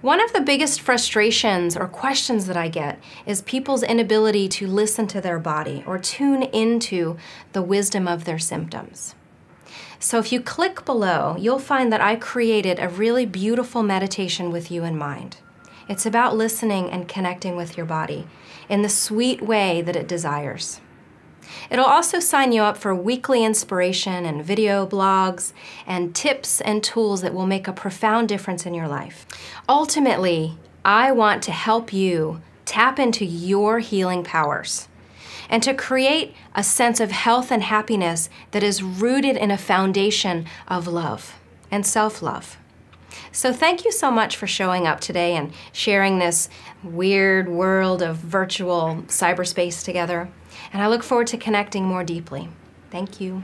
One of the biggest frustrations or questions that I get is people's inability to listen to their body or tune into the wisdom of their symptoms. So if you click below, you'll find that I created a really beautiful meditation with you in mind. It's about listening and connecting with your body in the sweet way that it desires. It'll also sign you up for weekly inspiration and video blogs and tips and tools that will make a profound difference in your life. Ultimately, I want to help you tap into your healing powers and to create a sense of health and happiness that is rooted in a foundation of love and self love. So, thank you so much for showing up today and sharing this weird world of virtual cyberspace together and I look forward to connecting more deeply. Thank you.